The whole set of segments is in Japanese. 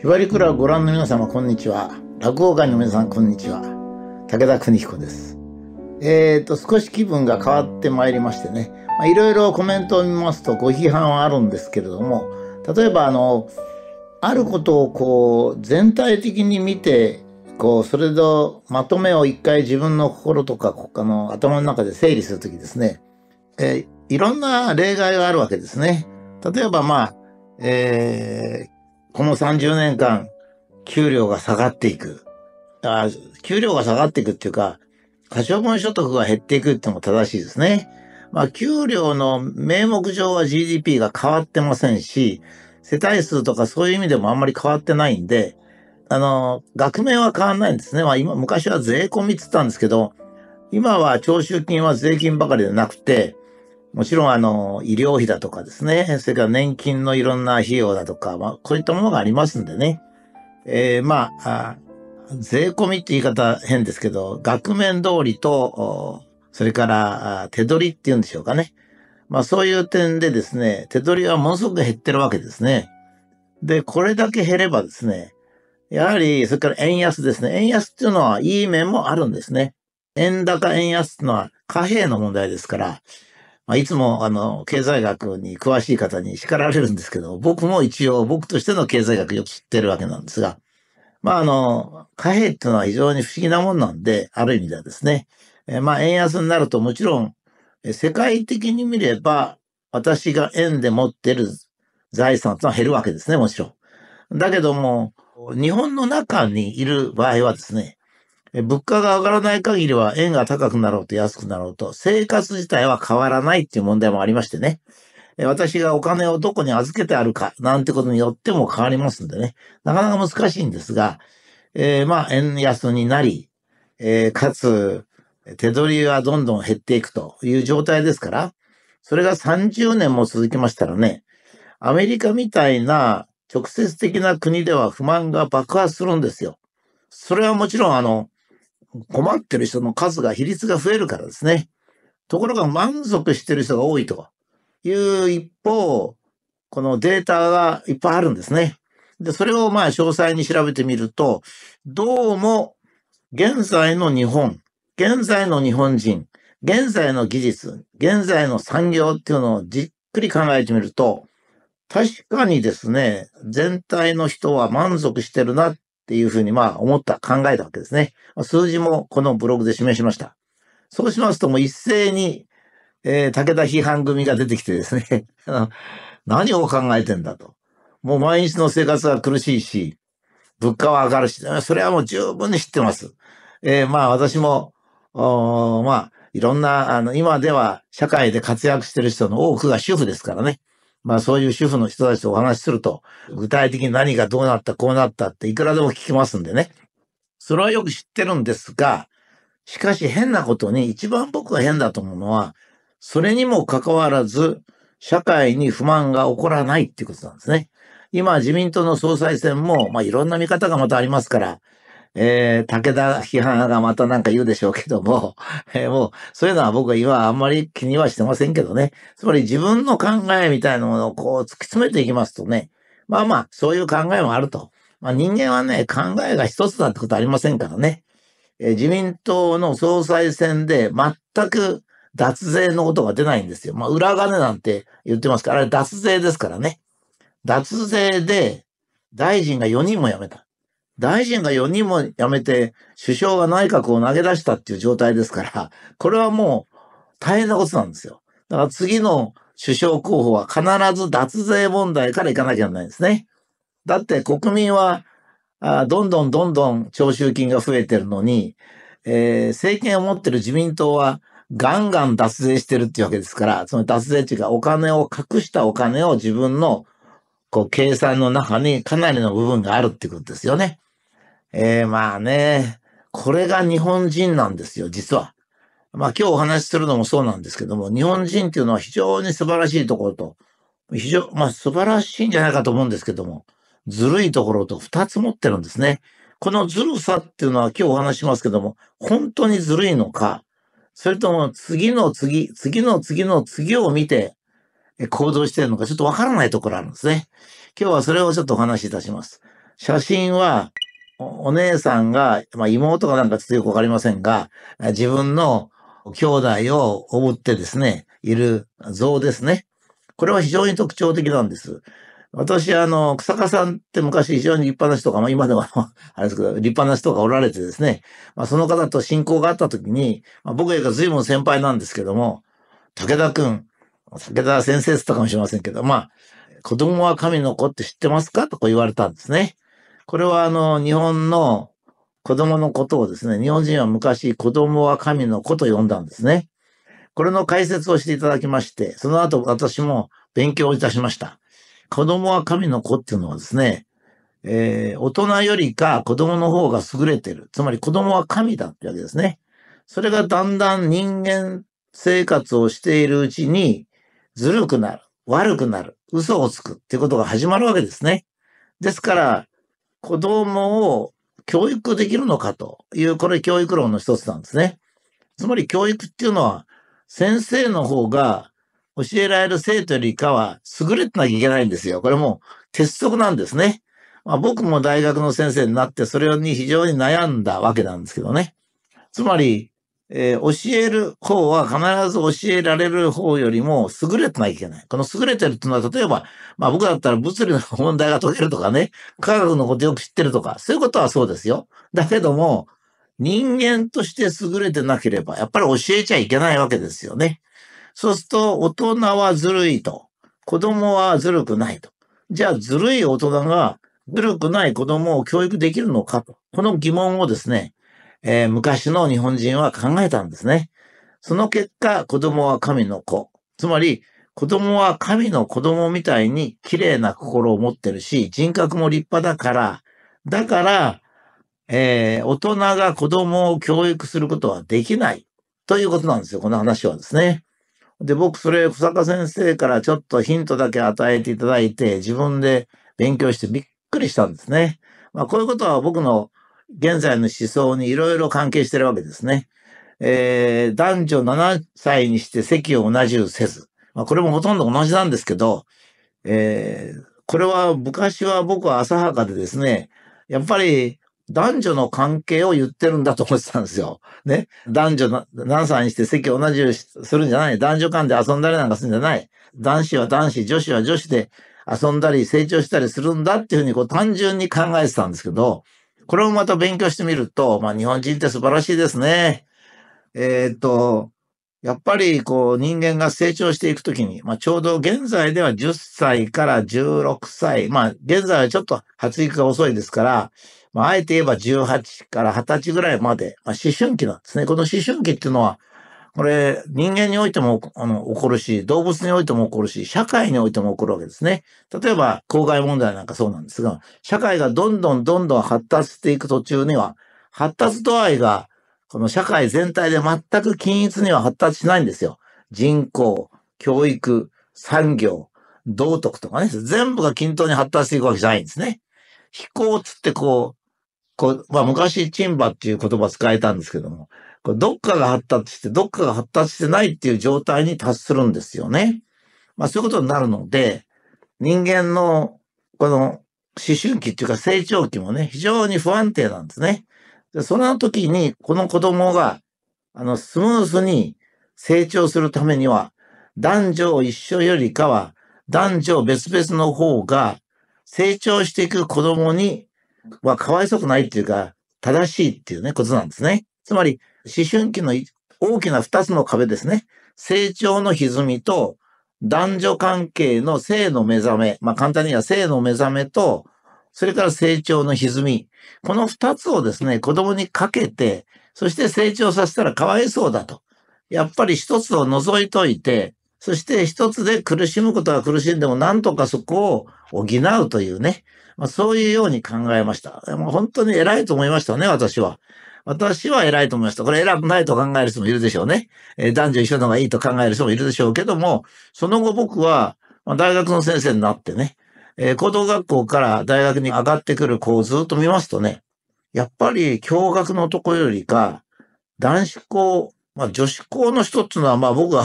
ひばりくらをご覧の皆様、こんにちは。落語界の皆さん、こんにちは。武田邦彦です。えっ、ー、と、少し気分が変わってまいりましてね、まあ、いろいろコメントを見ますとご批判はあるんですけれども、例えばあの、あることをこう、全体的に見て、こう、それとまとめを一回自分の心とか、あの、頭の中で整理するときですね、えー、いろんな例外があるわけですね。例えばまあ、えーこの30年間、給料が下がっていく。あ給料が下がっていくっていうか、可処分所得が減っていくっても正しいですね。まあ、給料の名目上は GDP が変わってませんし、世帯数とかそういう意味でもあんまり変わってないんで、あの、額面は変わんないんですね。まあ、今、昔は税込みって言ったんですけど、今は徴収金は税金ばかりでなくて、もちろん、あの、医療費だとかですね、それから年金のいろんな費用だとか、まあ、こういったものがありますんでね、えー、まあ、税込みって言い方変ですけど、額面通りと、それから手取りっていうんでしょうかね。まあそういう点でですね、手取りはものすごく減ってるわけですね。で、これだけ減ればですね、やはり、それから円安ですね。円安っていうのはいい面もあるんですね。円高円安っていうのは貨幣の問題ですから、まあ、いつも、あの、経済学に詳しい方に叱られるんですけど、僕も一応、僕としての経済学よく知ってるわけなんですが、まあ、あの、貨幣っていうのは非常に不思議なもんなんで、ある意味ではですね、えまあ、円安になるともちろん、世界的に見れば、私が円で持ってる財産とは減るわけですね、もちろん。だけども、日本の中にいる場合はですね、物価が上がらない限りは円が高くなろうと安くなろうと、生活自体は変わらないっていう問題もありましてね。私がお金をどこに預けてあるかなんてことによっても変わりますんでね。なかなか難しいんですが、えー、まあ、円安になり、えー、かつ、手取りはどんどん減っていくという状態ですから、それが30年も続きましたらね、アメリカみたいな直接的な国では不満が爆発するんですよ。それはもちろんあの、困ってる人の数が、比率が増えるからですね。ところが満足してる人が多いという一方、このデータがいっぱいあるんですね。で、それをまあ詳細に調べてみると、どうも現在の日本、現在の日本人、現在の技術、現在の産業っていうのをじっくり考えてみると、確かにですね、全体の人は満足してるなっっていうふうにまあ思った、考えたわけですね。数字もこのブログで示しました。そうしますともう一斉に、えー、武田批判組が出てきてですね 何を考えてんだと。もう毎日の生活は苦しいし、物価は上がるし、それはもう十分に知ってます。えー、まあ私も、まあいろんな、あの、今では社会で活躍してる人の多くが主婦ですからね。まあそういう主婦の人たちとお話しすると、具体的に何がどうなった、こうなったっていくらでも聞きますんでね。それはよく知ってるんですが、しかし変なことに一番僕が変だと思うのは、それにもかかわらず、社会に不満が起こらないっていうことなんですね。今、自民党の総裁選も、まあいろんな見方がまたありますから、えー、武田批判がまたなんか言うでしょうけども、えー、もう、そういうのは僕は今あんまり気にはしてませんけどね。つまり自分の考えみたいなものをこう突き詰めていきますとね、まあまあ、そういう考えもあると。まあ人間はね、考えが一つだってことありませんからね。えー、自民党の総裁選で全く脱税のことが出ないんですよ。まあ裏金なんて言ってますから、あれ脱税ですからね。脱税で大臣が4人も辞めた。大臣が4人も辞めて、首相が内閣を投げ出したっていう状態ですから、これはもう大変なことなんですよ。だから次の首相候補は必ず脱税問題から行かなきゃいけないんですね。だって国民は、あどんどんどんどん徴収金が増えてるのに、えー、政権を持ってる自民党はガンガン脱税してるっていうわけですから、その脱税っていうかお金を隠したお金を自分のこう計算の中にかなりの部分があるっていうことですよね。えー、まあね、これが日本人なんですよ、実は。まあ今日お話しするのもそうなんですけども、日本人っていうのは非常に素晴らしいところと、非常、まあ素晴らしいんじゃないかと思うんですけども、ずるいところと二つ持ってるんですね。このずるさっていうのは今日お話しますけども、本当にずるいのか、それとも次の次、次の次の次を見て行動してるのか、ちょっとわからないところあるんですね。今日はそれをちょっとお話しいたします。写真はお姉さんが、まあ、妹がなんかちょっとよくわかりませんが、自分の兄弟をおぶってですね、いる像ですね。これは非常に特徴的なんです。私、あの、草加さんって昔非常に立派な人が、まあ今でも あれですけど、立派な人がおられてですね、まあその方と親交があった時に、まあ、僕がか随分先輩なんですけども、武田くん、武田先生って言ったかもしれませんけど、まあ、子供は神の子って知ってますかとこう言われたんですね。これはあの、日本の子供のことをですね、日本人は昔子供は神の子と呼んだんですね。これの解説をしていただきまして、その後私も勉強いたしました。子供は神の子っていうのはですね、えー、大人よりか子供の方が優れてる。つまり子供は神だってわけですね。それがだんだん人間生活をしているうちに、ずるくなる、悪くなる、嘘をつくっていうことが始まるわけですね。ですから、子供を教育できるのかという、これ教育論の一つなんですね。つまり教育っていうのは、先生の方が教えられる生徒よりかは優れてなきゃいけないんですよ。これも鉄則なんですね。まあ、僕も大学の先生になって、それに非常に悩んだわけなんですけどね。つまり、えー、教える方は必ず教えられる方よりも優れてないといけない。この優れてるっていうのは、例えば、まあ僕だったら物理の問題が解けるとかね、科学のことよく知ってるとか、そういうことはそうですよ。だけども、人間として優れてなければ、やっぱり教えちゃいけないわけですよね。そうすると、大人はずるいと。子供はずるくないと。じゃあ、ずるい大人がずるくない子供を教育できるのかと。この疑問をですね、えー、昔の日本人は考えたんですね。その結果、子供は神の子。つまり、子供は神の子供みたいに綺麗な心を持ってるし、人格も立派だから、だから、えー、大人が子供を教育することはできないということなんですよ、この話はですね。で、僕、それ、小坂先生からちょっとヒントだけ与えていただいて、自分で勉強してびっくりしたんですね。まあ、こういうことは僕の現在の思想にいろいろ関係してるわけですね。えー、男女7歳にして席を同じゅうせず。まあ、これもほとんど同じなんですけど、えー、これは昔は僕は浅はかでですね、やっぱり男女の関係を言ってるんだと思ってたんですよ。ね。男女何歳にして席を同じようするんじゃない。男女間で遊んだりなんかするんじゃない。男子は男子、女子は女子で遊んだり成長したりするんだっていうふうにこう単純に考えてたんですけど、これもまた勉強してみると、まあ日本人って素晴らしいですね。えっ、と、やっぱりこう人間が成長していくときに、まあちょうど現在では10歳から16歳、まあ現在はちょっと発育が遅いですから、まああえて言えば18から20歳ぐらいまで、まあ思春期なんですね。この思春期っていうのは、これ、人間においてもあの起こるし、動物においても起こるし、社会においても起こるわけですね。例えば、公害問題なんかそうなんですが、社会がどんどんどんどん発達していく途中には、発達度合いが、この社会全体で全く均一には発達しないんですよ。人口、教育、産業、道徳とかね、全部が均等に発達していくわけじゃないんですね。飛行つってこう、こう、まあ昔、チンバっていう言葉使えたんですけども、これどっかが発達して、どっかが発達してないっていう状態に達するんですよね。まあそういうことになるので、人間のこの思春期っていうか成長期もね、非常に不安定なんですね。でその時に、この子供が、あの、スムーズに成長するためには、男女一緒よりかは、男女別々の方が、成長していく子供には、かわいそくないっていうか、正しいっていうね、ことなんですね。つまり、思春期の大きな二つの壁ですね。成長の歪みと、男女関係の性の目覚め、まあ簡単には性の目覚めと、それから成長の歪み。この二つをですね、子供にかけて、そして成長させたらかわいそうだと。やっぱり一つを除いといて、そして一つで苦しむことが苦しんでも何とかそこを補うというね。まあ、そういうように考えました。もう本当に偉いと思いましたね、私は。私は偉いと思いました。これ偉くないと考える人もいるでしょうね。え男女一緒の方がいいと考える人もいるでしょうけども、その後僕は、ま大学の先生になってね、え高等学校から大学に上がってくる子をずっと見ますとね、やっぱり共学の男よりか、男子校、まあ女子校の人っていうのはまあ僕は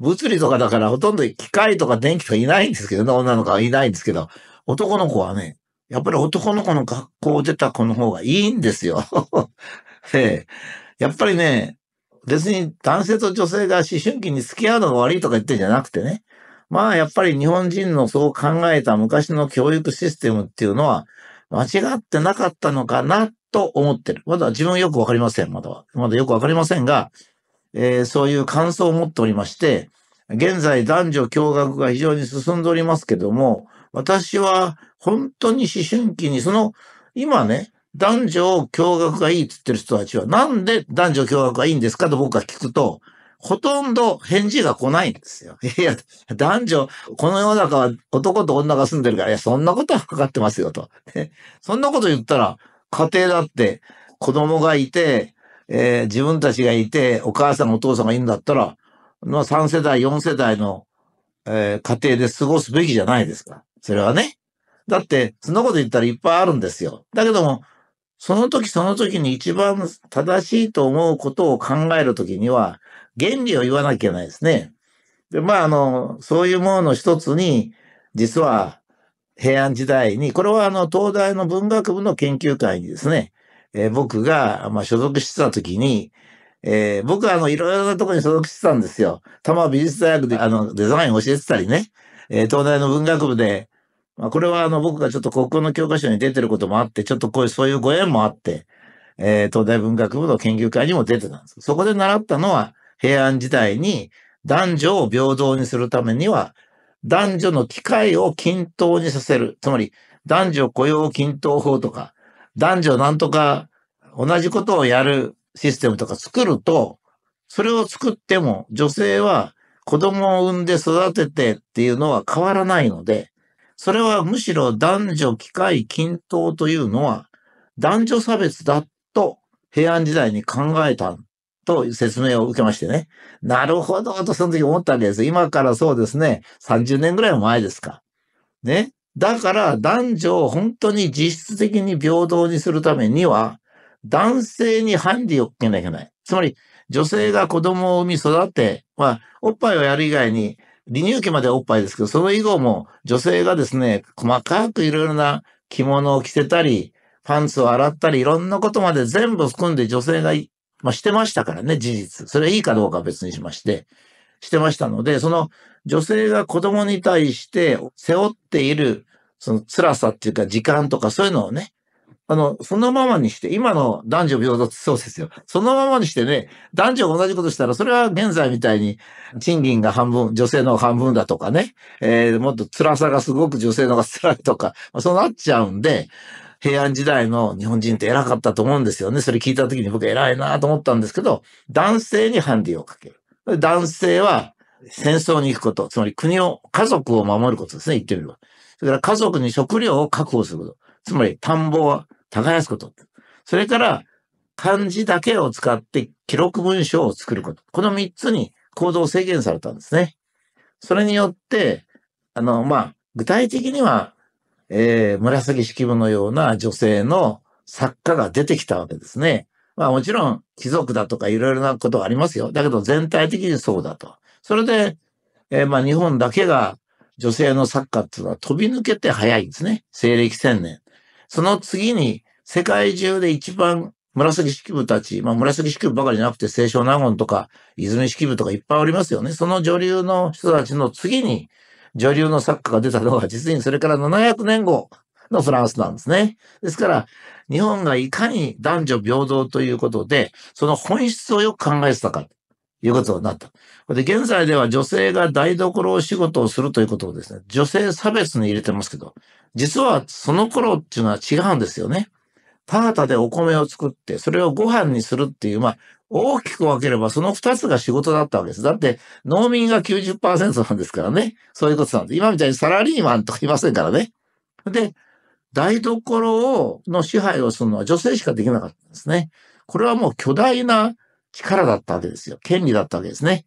物理とかだからほとんど機械とか電気とかいないんですけどね、女の子はいないんですけど、男の子はね、やっぱり男の子の学校出た子の方がいいんですよ。ええ。やっぱりね、別に男性と女性が思春期に付き合うのが悪いとか言ってんじゃなくてね。まあやっぱり日本人のそう考えた昔の教育システムっていうのは間違ってなかったのかなと思ってる。まだ自分よくわかりません、まだは。まだよくわかりませんが、えー、そういう感想を持っておりまして、現在男女共学が非常に進んでおりますけども、私は本当に思春期に、その、今ね、男女共学がいいって言ってる人たちは、なんで男女共学がいいんですかと僕が聞くと、ほとんど返事が来ないんですよ。いや、男女、この世の中は男と女が住んでるから、いや、そんなことはかかってますよと。そんなこと言ったら、家庭だって子供がいて、えー、自分たちがいて、お母さんお父さんがいるんだったら、まあ、3世代、4世代の、えー、家庭で過ごすべきじゃないですか。それはね。だって、そんなこと言ったらいっぱいあるんですよ。だけども、その時その時に一番正しいと思うことを考えるときには、原理を言わなきゃいけないですね。で、まあ、あの、そういうものの一つに、実は平安時代に、これはあの、東大の文学部の研究会にですね、えー、僕が、まあ、所属してた時に、えー、僕はあの、いろいろなところに所属してたんですよ。多摩美術大学であの、デザイン教えてたりね、えー、東大の文学部でまあ、これはあの僕がちょっと国語の教科書に出てることもあって、ちょっとこういうそういうご縁もあって、えー、東大文学部の研究会にも出てたんです。そこで習ったのは、平安時代に男女を平等にするためには、男女の機会を均等にさせる。つまり、男女雇用均等法とか、男女なんとか同じことをやるシステムとか作ると、それを作っても女性は子供を産んで育ててっていうのは変わらないので、それはむしろ男女機会均等というのは男女差別だと平安時代に考えたと説明を受けましてね。なるほどとその時思ったわけです。今からそうですね、30年ぐらい前ですか。ね。だから男女を本当に実質的に平等にするためには男性にハンディをかけなきゃいけない。つまり女性が子供を産み育て、まあ、おっぱいをやる以外に離乳期までおっぱいですけど、その以後も女性がですね、細かくいろいろな着物を着せたり、パンツを洗ったり、いろんなことまで全部含んで女性が、まあ、してましたからね、事実。それはいいかどうかは別にしまして、してましたので、その女性が子供に対して背負っている、その辛さっていうか時間とかそういうのをね、あの、そのままにして、今の男女平等そうですよ。そのままにしてね、男女が同じことしたら、それは現在みたいに賃金が半分、女性の半分だとかね、えー、もっと辛さがすごく女性のが辛いとか、まあ、そうなっちゃうんで、平安時代の日本人って偉かったと思うんですよね。それ聞いた時に僕偉いなと思ったんですけど、男性にハンディをかける。男性は戦争に行くこと、つまり国を、家族を守ることですね、言ってみれば。それから家族に食料を確保すること。つまり田んぼを耕すこと。それから漢字だけを使って記録文章を作ること。この三つに行動制限されたんですね。それによって、あの、まあ、具体的には、えー、紫式部のような女性の作家が出てきたわけですね。まあもちろん貴族だとかいろいろなことはありますよ。だけど全体的にそうだと。それで、えー、まあ日本だけが女性の作家っていうのは飛び抜けて早いんですね。西暦千年。その次に、世界中で一番紫式部たち、まあ紫式部ばかりじゃなくて清少納言とか泉式部とかいっぱいおりますよね。その女流の人たちの次に女流の作家が出たのが実にそれから700年後のフランスなんですね。ですから、日本がいかに男女平等ということで、その本質をよく考えてたか。いうことになった。で、現在では女性が台所を仕事をするということをですね、女性差別に入れてますけど、実はその頃っていうのは違うんですよね。パータでお米を作って、それをご飯にするっていう、まあ、大きく分ければその二つが仕事だったわけです。だって、農民が90%なんですからね。そういうことなんで今みたいにサラリーマンとかいませんからね。で、台所を、の支配をするのは女性しかできなかったんですね。これはもう巨大な力だったわけですよ。権利だったわけですね。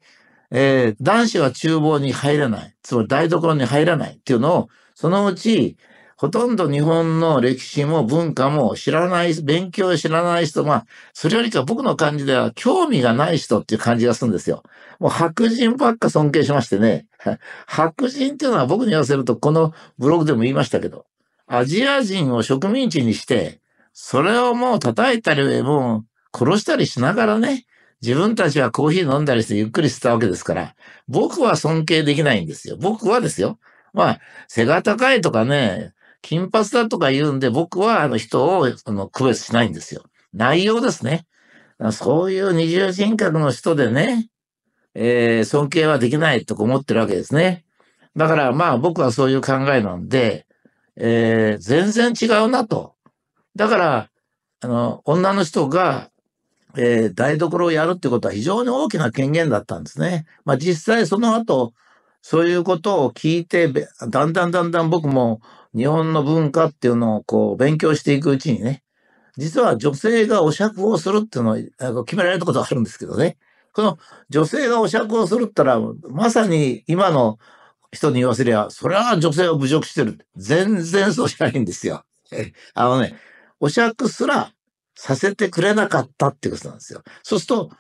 えー、男子は厨房に入らない。つまり台所に入らないっていうのを、そのうち、ほとんど日本の歴史も文化も知らない、勉強を知らない人、まあ、それよりか僕の感じでは興味がない人っていう感じがするんですよ。もう白人ばっか尊敬しましてね。白人っていうのは僕に言わせると、このブログでも言いましたけど、アジア人を植民地にして、それをもう叩いたり、もう殺したりしながらね、自分たちはコーヒー飲んだりしてゆっくりしてたわけですから、僕は尊敬できないんですよ。僕はですよ。まあ、背が高いとかね、金髪だとか言うんで、僕はあの人をあの区別しないんですよ。内容ですね。そういう二重人格の人でね、えー、尊敬はできないと思ってるわけですね。だからまあ僕はそういう考えなんで、えー、全然違うなと。だから、あの、女の人がえー、台所をやるってことは非常に大きな権限だったんですね。まあ実際その後、そういうことを聞いて、だんだんだんだん僕も日本の文化っていうのをこう勉強していくうちにね、実は女性がお酌をするっていうのを決められたことがあるんですけどね。この女性がお酌をするったら、まさに今の人に言わせりゃ、それは女性を侮辱してる。全然そうじゃないんですよ。あのね、お酌すらさせてくれなかったってことなんですよ。そうすると、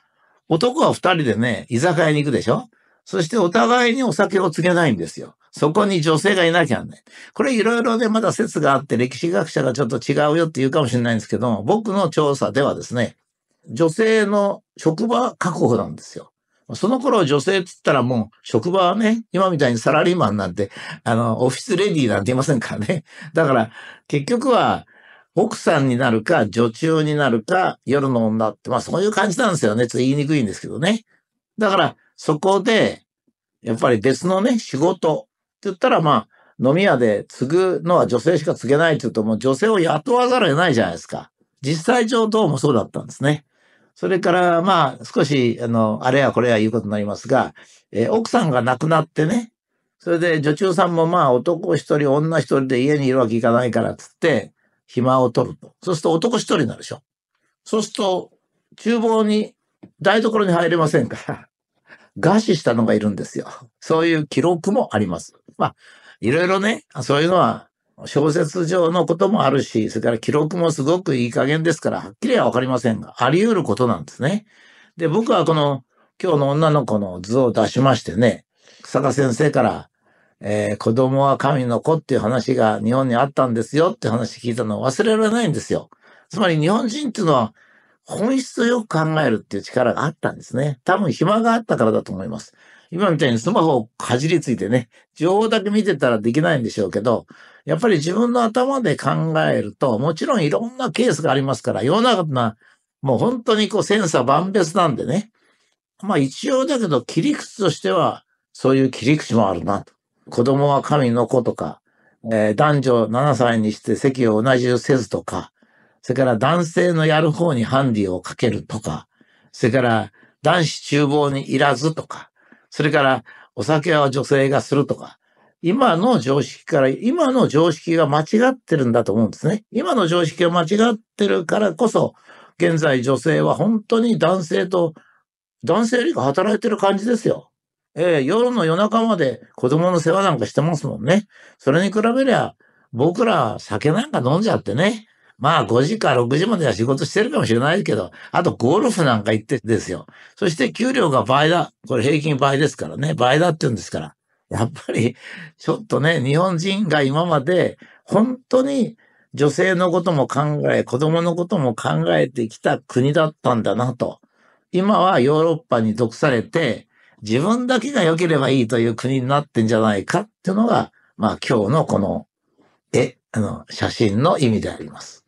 男は二人でね、居酒屋に行くでしょそしてお互いにお酒を告げないんですよ。そこに女性がいなきゃね。これいろいろね、まだ説があって歴史学者がちょっと違うよって言うかもしれないんですけども、僕の調査ではですね、女性の職場確保なんですよ。その頃女性って言ったらもう職場はね、今みたいにサラリーマンなんて、あの、オフィスレディーなんていませんからね。だから結局は奥さんになるか、女中になるか、夜の女って、まあそういう感じなんですよね。ちょっと言いにくいんですけどね。だから、そこで、やっぱり別のね、仕事って言ったら、まあ、飲み屋で継ぐのは女性しか継げないって言うと、もう女性を雇わざるを得ないじゃないですか。実際上どうもそうだったんですね。それから、まあ、少し、あの、あれやこれや言うことになりますが、えー、奥さんが亡くなってね、それで女中さんもまあ男一人女一人で家にいるわけいかないからっつって、暇を取ると。そうすると男一人になるでしょ。そうすると、厨房に、台所に入れませんから、餓死したのがいるんですよ。そういう記録もあります。まあ、いろいろね、そういうのは小説上のこともあるし、それから記録もすごくいい加減ですから、はっきりはわかりませんが、あり得ることなんですね。で、僕はこの、今日の女の子の図を出しましてね、草田先生から、えー、子供は神の子っていう話が日本にあったんですよって話聞いたのを忘れられないんですよ。つまり日本人っていうのは本質をよく考えるっていう力があったんですね。多分暇があったからだと思います。今みたいにスマホをかじりついてね、情報だけ見てたらできないんでしょうけど、やっぱり自分の頭で考えると、もちろんいろんなケースがありますから、世の中な、もう本当にこうセンサー万別なんでね。まあ一応だけど切り口としては、そういう切り口もあるなと。子供は神の子とか、えー、男女7歳にして席を同じせずとか、それから男性のやる方にハンディをかけるとか、それから男子厨房にいらずとか、それからお酒は女性がするとか、今の常識から、今の常識が間違ってるんだと思うんですね。今の常識が間違ってるからこそ、現在女性は本当に男性と、男性よりか働いてる感じですよ。えー、夜の夜中まで子供の世話なんかしてますもんね。それに比べりゃ、僕ら酒なんか飲んじゃってね。まあ5時から6時までは仕事してるかもしれないけど、あとゴルフなんか行ってですよ。そして給料が倍だ。これ平均倍ですからね。倍だって言うんですから。やっぱり、ちょっとね、日本人が今まで本当に女性のことも考え、子供のことも考えてきた国だったんだなと。今はヨーロッパに属されて、自分だけが良ければいいという国になってんじゃないかっていうのが、まあ今日のこの、え、あの、写真の意味であります。